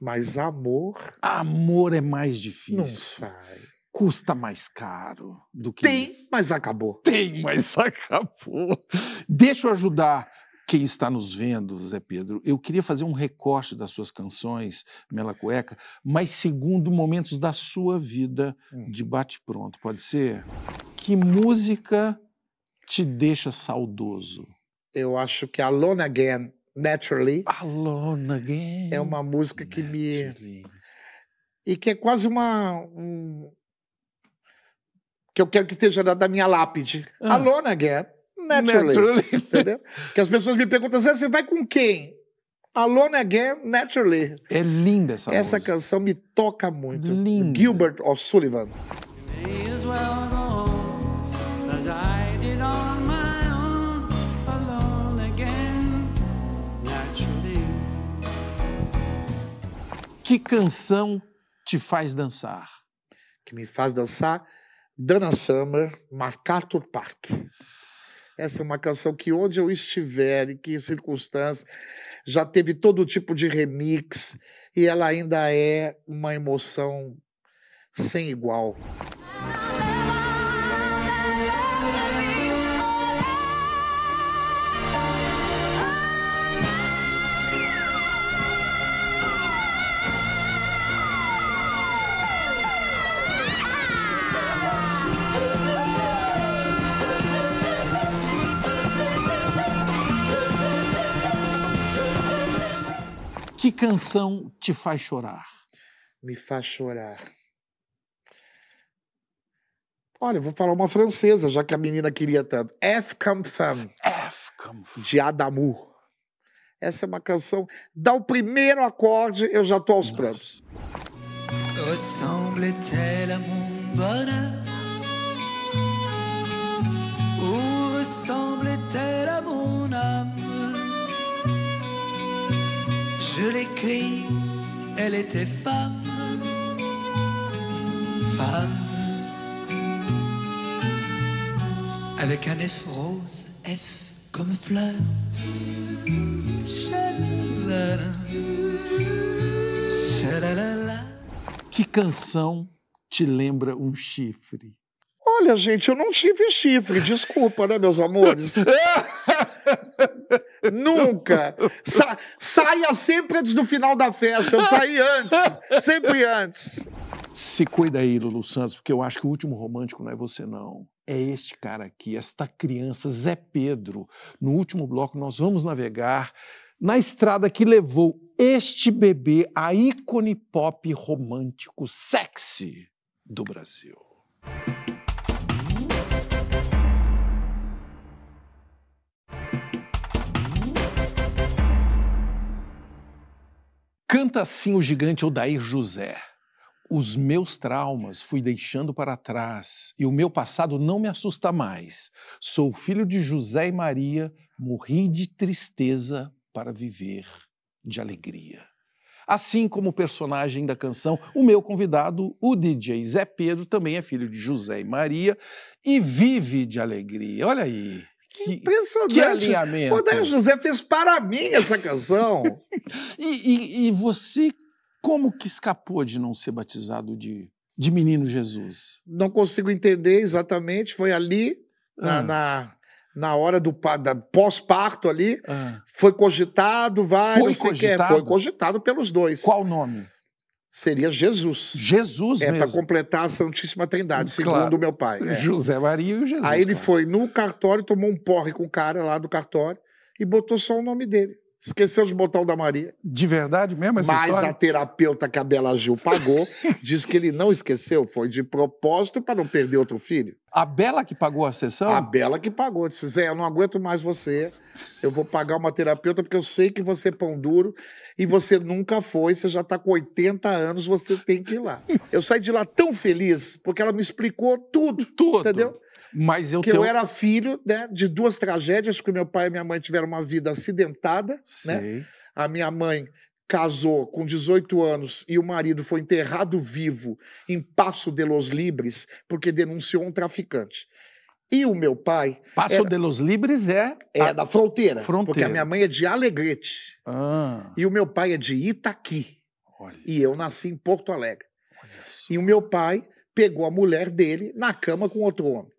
Mas amor. Amor é mais difícil. Não sai. Custa mais caro do que. Tem, isso. mas acabou. Tem, mas (laughs) acabou. Deixa eu ajudar quem está nos vendo, Zé Pedro, eu queria fazer um recorte das suas canções, Mela Cueca, mas segundo momentos da sua vida hum. de bate-pronto. Pode ser? Que música te deixa saudoso? Eu acho que Alone Again, Naturally. Alone Again. É uma música que naturally. me. E que é quase uma. Um... Que eu quero que esteja da minha lápide. Ah. Alone Again naturally. naturally. (laughs) Entendeu? que as pessoas me perguntam, Zé, você vai com quem? Alone Again, Naturally. É linda essa, essa música. Essa canção me toca muito. Linda. Gilbert O'Sullivan. Que canção te faz dançar? Que me faz dançar? Dana Summer, MacArthur Park. Essa é uma canção que, onde eu estiver, em que circunstância, já teve todo tipo de remix e ela ainda é uma emoção sem igual. Que canção te faz chorar? Me faz chorar. Olha, vou falar uma francesa, já que a menina queria tanto. F. Comme F. Comme De Adamou. Essa é uma canção. Dá o primeiro acorde, eu já tô aos Nossa. prantos. Ressemble-t-elle à mon bonheur? Ou ressemble Je l'écris, elle était femme, femme, avec un F rose, F comme fleur, Que canção te lembra um chifre? Olha, gente, eu não tive chifre, desculpa, né, meus amores? (laughs) Nunca! Sa saia sempre antes do final da festa. Eu saí antes. Sempre antes. Se cuida aí, Lulu Santos, porque eu acho que o último romântico não é você, não. É este cara aqui, esta criança, Zé Pedro. No último bloco, nós vamos navegar na estrada que levou este bebê a ícone pop romântico sexy do Brasil. Canta assim o gigante Odair José. Os meus traumas fui deixando para trás e o meu passado não me assusta mais. Sou filho de José e Maria, morri de tristeza para viver de alegria. Assim como o personagem da canção, o meu convidado, o DJ Zé Pedro, também é filho de José e Maria e vive de alegria. Olha aí. Que, Impressionante. Que alinhamento. Odair José fez para mim essa canção. (laughs) e, e, e, você, como que escapou de não ser batizado de, de menino Jesus? Não consigo entender exatamente. Foi ali, ah. na, na, na, hora do pós-parto ali. Ah. Foi cogitado, vai, foi não sei Foi cogitado pelos dois. Qual o nome? seria Jesus. Jesus é, mesmo. Para completar a Santíssima Trindade, claro. segundo meu pai. É. José Maria e Jesus. Aí ele foi no cartório, tomou um porre com o cara lá do cartório e botou só o nome dele. Esqueceu de botar o da Maria. De verdade mesmo essa Mas história? a terapeuta que a Bela Gil pagou (laughs) diz que ele não esqueceu, foi de propósito para não perder outro filho. A Bela que pagou a sessão? A Bela que pagou. Disse, Zé, eu não aguento mais você, eu vou pagar uma terapeuta porque eu sei que você é pão duro e você nunca foi, você já está com 80 anos, você tem que ir lá. Eu saí de lá tão feliz porque ela me explicou tudo, tudo. entendeu? Mas eu que eu era filho né, de duas tragédias, que meu pai e minha mãe tiveram uma vida acidentada. Né. Sei. Né? A minha mãe casou com 18 anos e o marido foi enterrado vivo em Passo de los Libres porque denunciou um traficante. E o meu pai. Passo era, de los Libres é. É a... da fronteira, fronteira, Porque a minha mãe é de Alegrete. Ah. E o meu pai é de Itaqui. Olha. E eu nasci em Porto Alegre. E o meu pai pegou a mulher dele na cama com outro homem.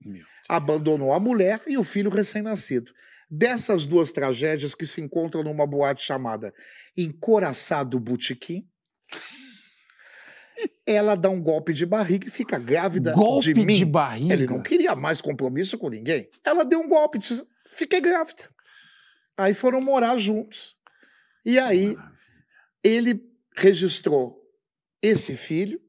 Abandonou a mulher e o filho recém-nascido. Dessas duas tragédias que se encontram numa boate chamada Encoraçado Butiquim, (laughs) ela dá um golpe de barriga e fica grávida golpe de mim. Golpe de barriga? Ele não queria mais compromisso com ninguém. Ela deu um golpe, e fiquei grávida. Aí foram morar juntos. E aí ele registrou esse filho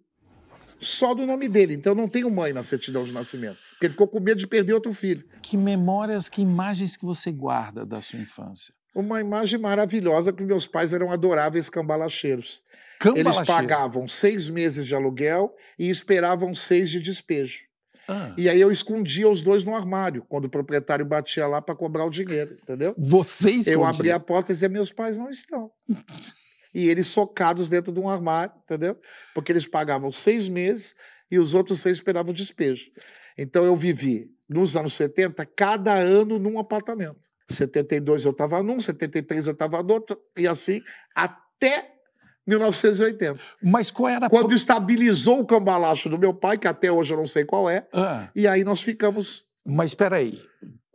só do nome dele. Então não tenho mãe na certidão de nascimento, porque ele ficou com medo de perder outro filho. Que memórias, que imagens que você guarda da sua infância? Uma imagem maravilhosa que meus pais eram adoráveis cambalacheiros. cambalacheiros. Eles pagavam seis meses de aluguel e esperavam seis de despejo. Ah. E aí eu escondia os dois no armário, quando o proprietário batia lá para cobrar o dinheiro, entendeu? Vocês. Eu abria a porta e dizia, meus pais não estão e eles socados dentro de um armário, entendeu? Porque eles pagavam seis meses e os outros seis esperavam despejo. Então eu vivi, nos anos 70, cada ano num apartamento. 72 eu estava num, 73 eu estava no outro, e assim até 1980. Mas qual era a... Quando estabilizou o cambalacho do meu pai, que até hoje eu não sei qual é, ah. e aí nós ficamos. Mas espera aí,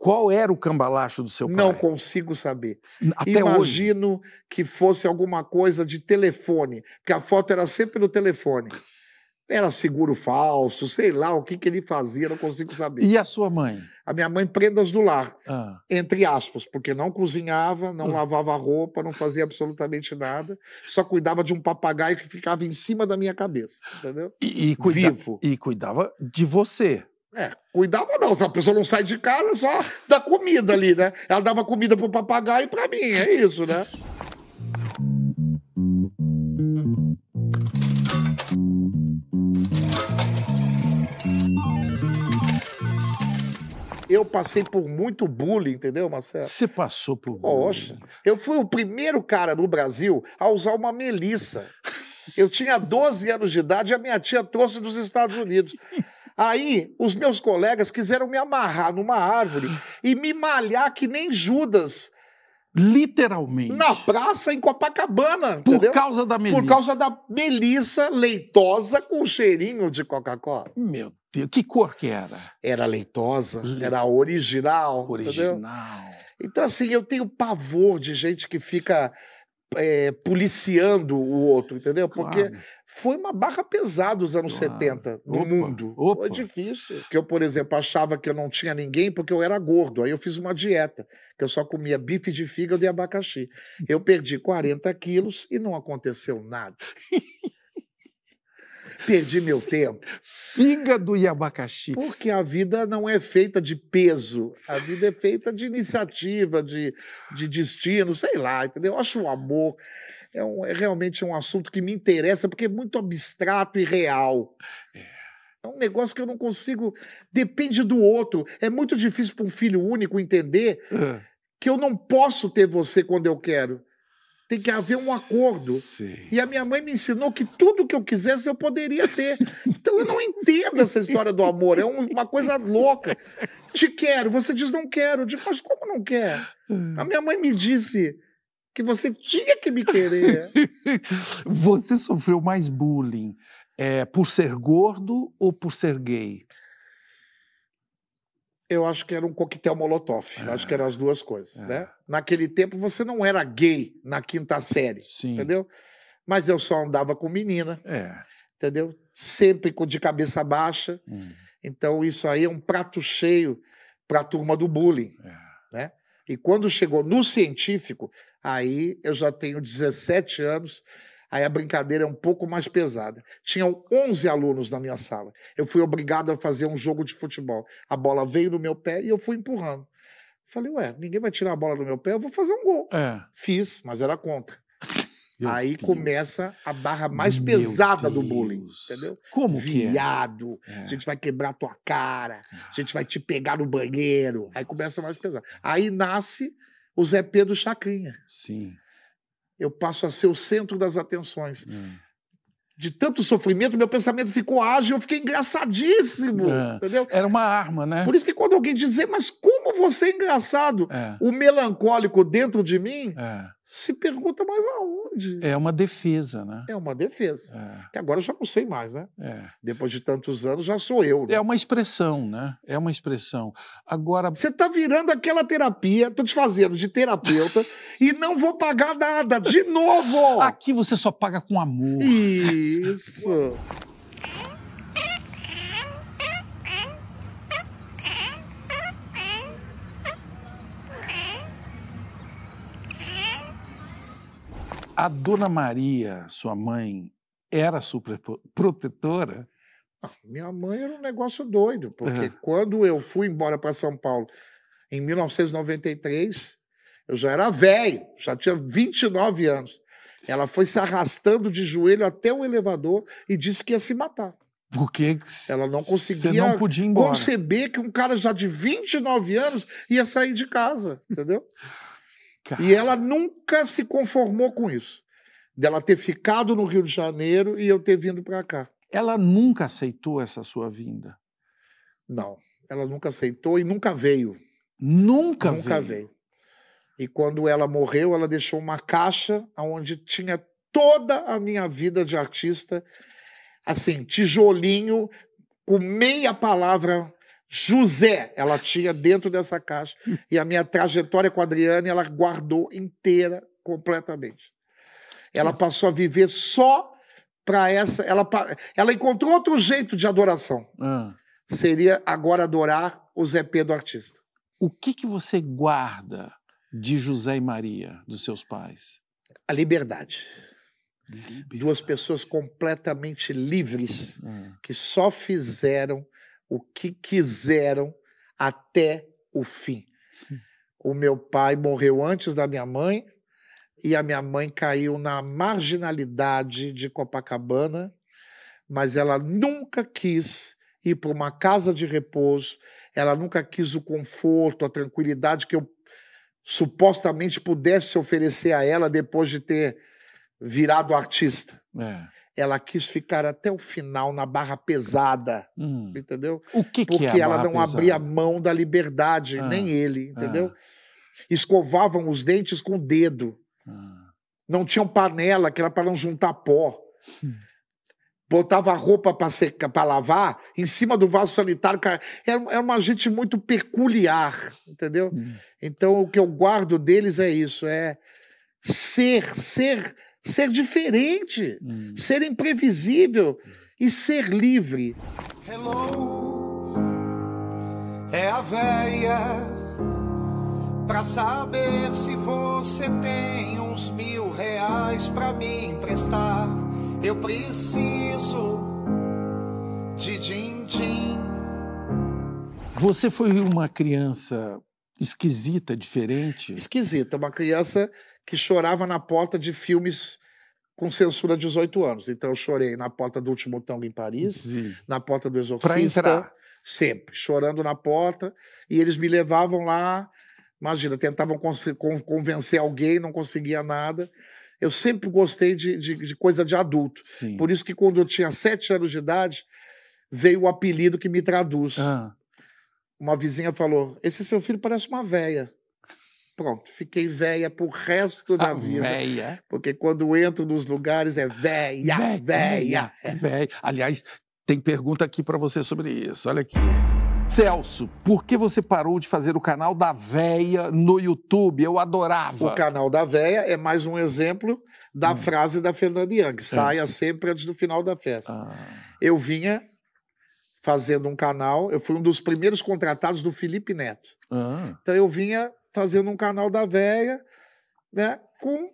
qual era o cambalacho do seu pai? Não consigo saber. Até Imagino hoje. que fosse alguma coisa de telefone, porque a foto era sempre no telefone. Era seguro falso, sei lá o que, que ele fazia, não consigo saber. E a sua mãe? A minha mãe, prendas do lar, ah. entre aspas, porque não cozinhava, não ah. lavava roupa, não fazia absolutamente nada, só cuidava de um papagaio que ficava em cima da minha cabeça, entendeu? E, e cuida Vivo. e cuidava de você. É, cuidava não, se a pessoa não sai de casa, só dá comida ali, né? Ela dava comida pro papagaio e pra mim, é isso, né? Eu passei por muito bullying, entendeu, Marcelo? Você passou por bullying. Poxa, eu fui o primeiro cara no Brasil a usar uma melissa. Eu tinha 12 anos de idade e a minha tia trouxe dos Estados Unidos. Aí os meus colegas quiseram me amarrar numa árvore (gasps) e me malhar que nem Judas. Literalmente. Na praça em Copacabana. Por entendeu? causa da melissa. Por causa da melissa leitosa com cheirinho de Coca-Cola. Meu Deus, que cor que era? Era leitosa, Le... era original. Original. Entendeu? Então, assim, eu tenho pavor de gente que fica é, policiando o outro, entendeu? Porque foi uma barra pesada os anos claro. 70 no opa, mundo. Opa. Foi difícil. Porque eu, por exemplo, achava que eu não tinha ninguém porque eu era gordo. Aí eu fiz uma dieta, que eu só comia bife de fígado e abacaxi. Eu perdi 40 quilos e não aconteceu nada. (laughs) Perdi meu tempo. Fígado e abacaxi. Porque a vida não é feita de peso, a vida é feita de iniciativa, de, de destino, sei lá, entendeu? Eu acho o amor é, um, é realmente um assunto que me interessa, porque é muito abstrato e real. É. É um negócio que eu não consigo. Depende do outro. É muito difícil para um filho único entender uhum. que eu não posso ter você quando eu quero. Tem que haver um acordo. Sim. E a minha mãe me ensinou que tudo que eu quisesse eu poderia ter. Então eu não entendo essa história do amor. É uma coisa louca. Te quero. Você diz não quero. Eu digo, mas como não quer? A minha mãe me disse que você tinha que me querer. Você sofreu mais bullying é, por ser gordo ou por ser gay? Eu acho que era um coquetel molotov. É. Acho que eram as duas coisas, é. né? Naquele tempo você não era gay na quinta série, Sim. entendeu? Mas eu só andava com menina, é. entendeu? Sempre de cabeça baixa. Hum. Então isso aí é um prato cheio para a turma do bullying, é. né? E quando chegou no científico, aí eu já tenho 17 anos Aí a brincadeira é um pouco mais pesada. Tinham 11 alunos na minha sala. Eu fui obrigado a fazer um jogo de futebol. A bola veio no meu pé e eu fui empurrando. Falei, ué, ninguém vai tirar a bola do meu pé, eu vou fazer um gol. É. Fiz, mas era contra. Meu aí Deus. começa a barra mais Meu pesada Deus. do bullying, entendeu? Como é? Viado, que é? a gente vai quebrar tua cara, a gente vai te pegar no banheiro. Aí começa mais pesado. Aí nasce o Zé Pedro Chacrinha. Sim eu passo a ser o centro das atenções. É. De tanto sofrimento, meu pensamento ficou ágil, eu fiquei engraçadíssimo. É. Entendeu? Era uma arma, né? Por isso que quando alguém dizer, mas como você é engraçado, é. o melancólico dentro de mim. É se pergunta mais aonde. É uma defesa, né? É uma defesa. É. Que agora eu já não sei mais, né? É. Depois de tantos anos já sou eu. Né? É uma expressão, né? É uma expressão. Agora. Você está virando aquela terapia, estou te fazendo de terapeuta (laughs) e não vou pagar nada, de novo! Aqui você só paga com amor. Isso! (laughs) É. a Dona Maria, sua mãe, era super protetora? Minha mãe era um negócio doido, porque quando eu fui embora para São Paulo, em 1993, eu já era velho, já tinha 29 anos. Ela foi se arrastando de joelho até o elevador e disse que ia se matar. Porque ela não conseguia não podia conceber que um cara já de 29 anos ia sair de casa, entendeu? Caramba. E ela nunca se conformou com isso. Dela ter ficado no Rio de Janeiro e eu ter vindo para cá. Ela nunca aceitou essa sua vinda? Não, ela nunca aceitou e nunca veio. Nunca, nunca veio. veio. E quando ela morreu, ela deixou uma caixa onde tinha toda a minha vida de artista, assim, tijolinho, com meia palavra José, ela tinha dentro dessa caixa. E a minha trajetória com a Adriane, ela guardou inteira, completamente. Ela passou a viver só para essa. Ela, ela encontrou outro jeito de adoração. Ah. Seria agora adorar o Zé Pedro Artista. O que, que você guarda de José e Maria, dos seus pais? A liberdade. liberdade. Duas pessoas completamente livres ah. que só fizeram o que quiseram até o fim. O meu pai morreu antes da minha mãe e a minha mãe caiu na marginalidade de Copacabana, mas ela nunca quis ir para uma casa de repouso, ela nunca quis o conforto, a tranquilidade que eu supostamente pudesse oferecer a ela depois de ter virado artista. É ela quis ficar até o final na barra pesada, hum. entendeu? O que, Porque que é ela não pesada? abria mão da liberdade, ah, nem ele, entendeu? Ah. Escovavam os dentes com o dedo. Ah. Não tinham panela, que era para não juntar pó. Hum. Botava roupa para lavar em cima do vaso sanitário. Cara. Era, é, é uma gente muito peculiar, entendeu? Hum. Então, o que eu guardo deles é isso, é ser, ser ser diferente, hum. ser imprevisível e ser livre. Hello, é a véia pra saber se você tem uns mil reais pra me emprestar. Eu preciso de din-din. Você foi uma criança esquisita, diferente? Esquisita, uma criança que chorava na porta de filmes com censura 18 anos. Então eu chorei na porta do Último Tango em Paris, Sim. na porta do Exorcista. Pra entrar. Sempre, chorando na porta. E eles me levavam lá, imagina, tentavam convencer alguém, não conseguia nada. Eu sempre gostei de, de, de coisa de adulto. Sim. Por isso que quando eu tinha sete anos de idade, veio o apelido que me traduz. Ah. Uma vizinha falou: Esse seu filho parece uma véia. Pronto, fiquei velha pro resto da ah, vida. Véia. Porque quando entro nos lugares é velha, velha, velha. Aliás, tem pergunta aqui para você sobre isso. Olha aqui. Celso, por que você parou de fazer o canal da Véia no YouTube? Eu adorava. O canal da Véia é mais um exemplo da hum. frase da Fernanda Young: é. saia sempre antes do final da festa. Ah. Eu vinha fazendo um canal, eu fui um dos primeiros contratados do Felipe Neto. Ah. Então eu vinha fazendo um canal da véia, né? Com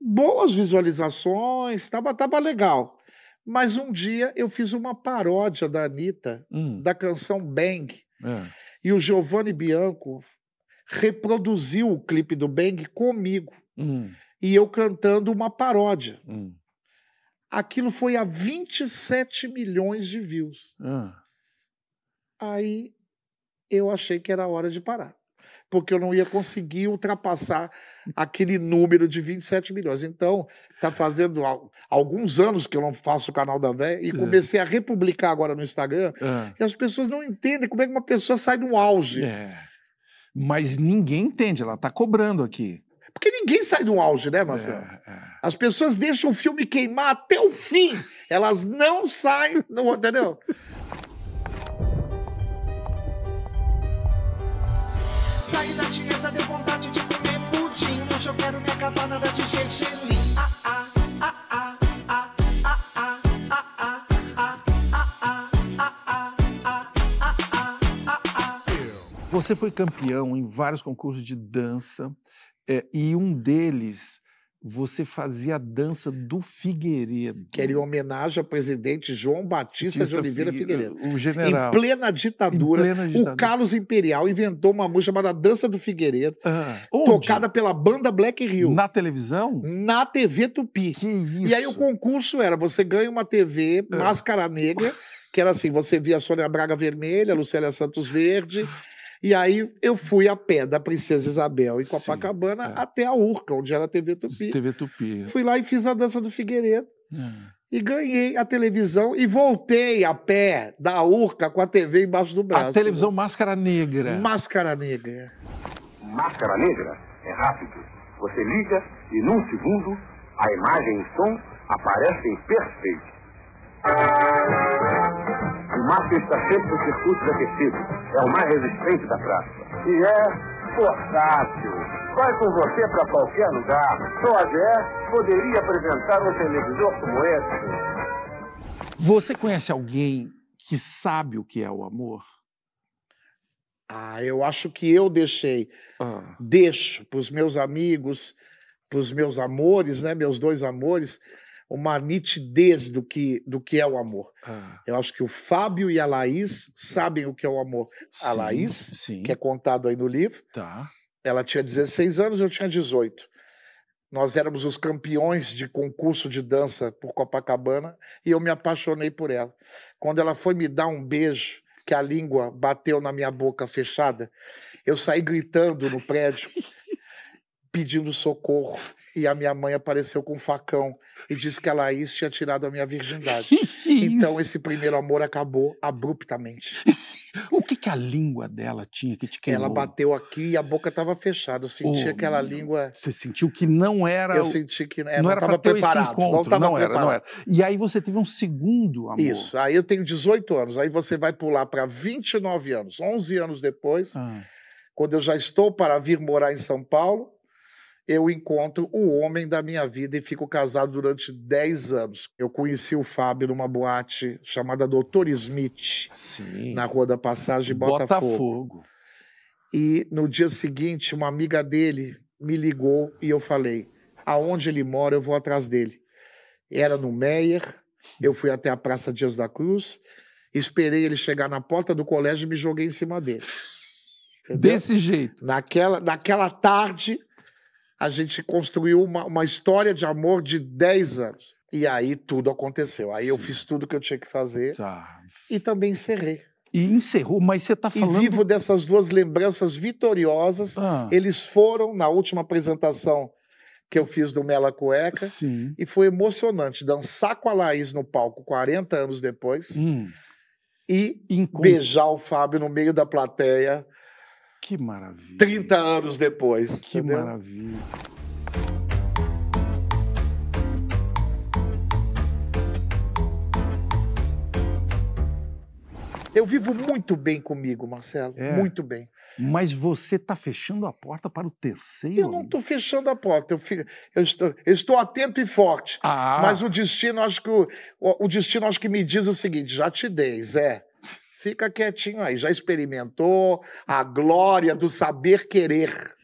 boas visualizações, tava, tava legal. Mas um dia eu fiz uma paródia da Anitta, hum. da canção Bang. É. E o Giovanni Bianco reproduziu o clipe do Bang comigo. Hum. E eu cantando uma paródia. Hum. Aquilo foi a 27 milhões de views. Ah. Aí eu achei que era hora de parar porque eu não ia conseguir ultrapassar aquele número de 27 milhões. Então, está fazendo alguns anos que eu não faço o canal da Véia e é. comecei é. a republicar agora no Instagram. É. E as pessoas não entendem como é que uma pessoa sai de um auge. É. Mas ninguém entende, ela está cobrando aqui. Porque ninguém sai do auge, né, Marcelo? É, é. As pessoas deixam o filme queimar até o fim. Elas não saem, não, entendeu? sair da dieta, deu vontade de comer pudim. Hoje eu quero minha cabana de gergelim. ah, ah. Você foi campeão em vários concursos de dança é, e um deles você fazia a dança do Figueiredo. Que era em homenagem ao presidente João Batista, Batista de Oliveira Figueiredo. O general. Em plena, ditadura, em plena ditadura, o Carlos Imperial inventou uma música chamada Dança do Figueiredo, ah, tocada pela banda Black Hill. Na televisão? Na TV Tupi. Que isso? E aí o concurso era, você ganha uma TV, ah. máscara negra, que era assim, você via a Sônia Braga vermelha, a Lucélia Santos verde, e aí eu fui a pé da Princesa Isabel e Copacabana Sim, é. até a Urca, onde era a TV Tupi. TV Tupi. É. Fui lá e fiz a dança do Figueiredo. É. E ganhei a televisão e voltei a pé da Urca com a TV embaixo do braço. A televisão né? Máscara Negra. Máscara Negra. É. Máscara Negra é rápido. Você liga e num segundo a imagem e o som aparecem perfeitos máfia está sempre no circuito aquecidos. É o mais resistente da praça. E é portátil. Vai com você para qualquer lugar. Só a GE poderia apresentar um televisor como esse. Você conhece alguém que sabe o que é o amor? Ah, eu acho que eu deixei. Ah. Deixo para os meus amigos, para os meus amores, né? Meus dois amores uma nitidez do que, do que é o amor. Ah. Eu acho que o Fábio e a Laís sabem o que é o amor. Sim, a Laís, sim. que é contado aí no livro, tá. ela tinha 16 anos, eu tinha 18. Nós éramos os campeões de concurso de dança por Copacabana e eu me apaixonei por ela. Quando ela foi me dar um beijo, que a língua bateu na minha boca fechada, eu saí gritando no prédio. (laughs) pedindo socorro e a minha mãe apareceu com um facão e disse que a Laís tinha tirado a minha virgindade. (laughs) então esse primeiro amor acabou abruptamente. O que, que a língua dela tinha que te queimou? Ela bateu aqui e a boca estava fechada. Eu senti oh, aquela língua. Você sentiu que não era. Eu senti que é, não, era para ter esse encontro. Não, não era, preparado. não era. E aí você teve um segundo amor. Isso. Aí eu tenho 18 anos. Aí você vai pular para 29 anos, 11 anos depois, ah. quando eu já estou para vir morar em São Paulo eu encontro o homem da minha vida e fico casado durante 10 anos. Eu conheci o Fábio numa boate chamada Doutor Smith, Sim. na Rua da Passagem, Botafogo. Botafogo. E no dia seguinte, uma amiga dele me ligou e eu falei: aonde ele mora, eu vou atrás dele. Era no Meyer, eu fui até a Praça Dias da Cruz, esperei ele chegar na porta do colégio e me joguei em cima dele. Entendeu? Desse jeito. Naquela, naquela tarde, a gente construiu uma, uma história de amor de 10 anos. E aí tudo aconteceu. Aí Sim. eu fiz tudo que eu tinha que fazer tá. e também encerrei. E encerrou, mas você está falando. E vivo dessas duas lembranças vitoriosas. Ah. Eles foram na última apresentação que eu fiz do Mela Cueca. Sim. E foi emocionante dançar com a Laís no palco 40 anos depois hum. e beijar o Fábio no meio da plateia que maravilha. 30 anos depois. Que entendeu? maravilha. Eu vivo muito bem comigo, Marcelo. É. Muito bem. Mas você está fechando a porta para o terceiro? Eu não estou fechando a porta. Eu, fico, eu, estou, eu estou atento e forte. Ah. Mas o destino, acho que o, o destino acho que me diz o seguinte: já te dei, Zé. Fica quietinho aí, já experimentou a glória do saber querer.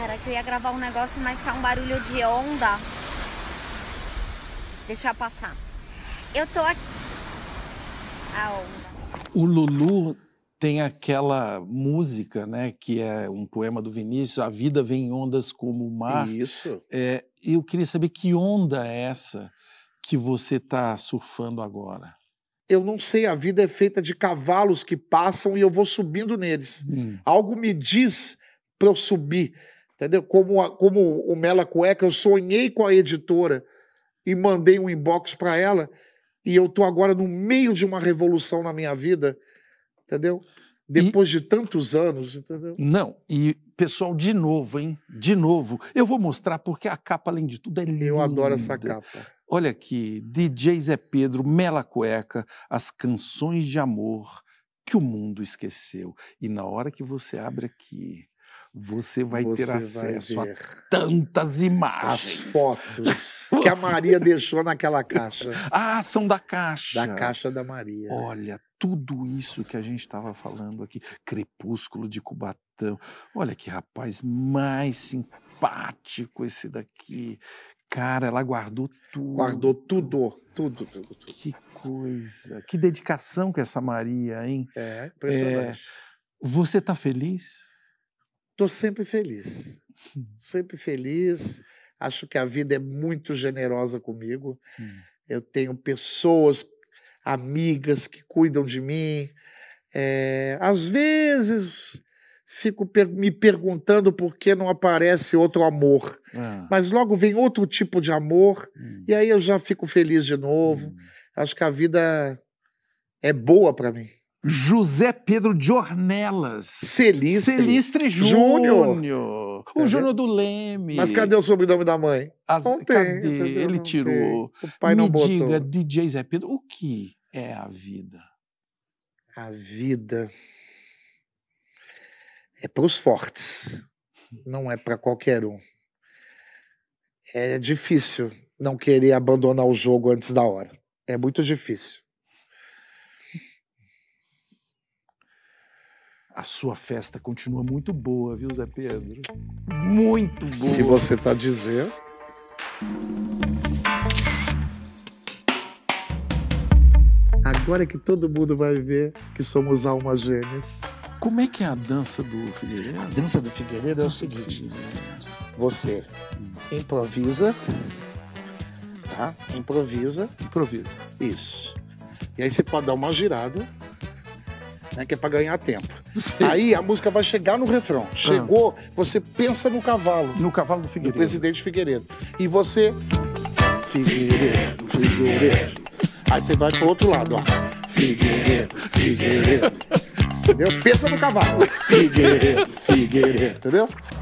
Era que eu ia gravar um negócio, mas tá um barulho de onda. Deixa eu passar. Eu tô aqui. A onda. O Lulu tem aquela música, né, que é um poema do Vinícius, A Vida Vem em Ondas Como o Mar. Isso. É, eu queria saber que onda é essa que você está surfando agora? eu não sei, a vida é feita de cavalos que passam e eu vou subindo neles. Hum. Algo me diz para eu subir, entendeu? Como, a, como o Mela Cueca, eu sonhei com a editora e mandei um inbox para ela e eu tô agora no meio de uma revolução na minha vida, entendeu? Depois e... de tantos anos, entendeu? Não, e pessoal, de novo, hein? De novo. Eu vou mostrar porque a capa, além de tudo, é linda. Eu adoro essa capa. Olha aqui, DJ Zé Pedro, Mela Cueca, as canções de amor que o mundo esqueceu. E na hora que você abre aqui, você vai você ter acesso vai a tantas imagens. As fotos (laughs) que a Maria deixou naquela caixa. Ah, são da caixa. Da caixa da Maria. Olha, tudo isso que a gente estava falando aqui, Crepúsculo de Cubatão. Olha que rapaz mais simpático esse daqui. Cara, ela guardou tudo. Guardou tudo, tudo, tudo, tudo. Que coisa. Que dedicação que essa Maria, hein? É, impressionante. É, você está feliz? Estou sempre feliz. Hum. Sempre feliz. Acho que a vida é muito generosa comigo. Hum. Eu tenho pessoas, amigas que cuidam de mim. É, às vezes fico per me perguntando por que não aparece outro amor. Ah. Mas logo vem outro tipo de amor, hum. e aí eu já fico feliz de novo. Hum. Acho que a vida é boa para mim. José Pedro de Ornelas. Celistre. Celistre Júnior. O é. Júnior do Leme. Mas cadê o sobrenome da mãe? As... Não tem. Cadê? Ele não tirou. Tem. O pai Me não botou. diga, DJ Zé Pedro, o que é a vida? A vida é para os fortes, não é para qualquer um. É difícil não querer abandonar o jogo antes da hora. É muito difícil. A sua festa continua muito boa, viu, Zé Pedro? Muito boa. Se você tá dizendo. Agora que todo mundo vai ver que somos almas gêmeas. Como é que é a dança do Figueiredo? A dança do Figueiredo é o seguinte: você hum. improvisa, tá? Improvisa. Improvisa. Isso. E aí você pode dar uma girada, né, que é para ganhar tempo. Sim. Aí a música vai chegar no refrão. Ah. Chegou, ah. você pensa no cavalo. No cavalo do Figueiredo. Do presidente Figueiredo. E você. Figueiredo, Figueiredo. Aí você vai pro outro lado, ó. Figueiredo, Figueiredo. Entendeu? Pensa no cavalo. Figueiredo, Figueiredo. Entendeu?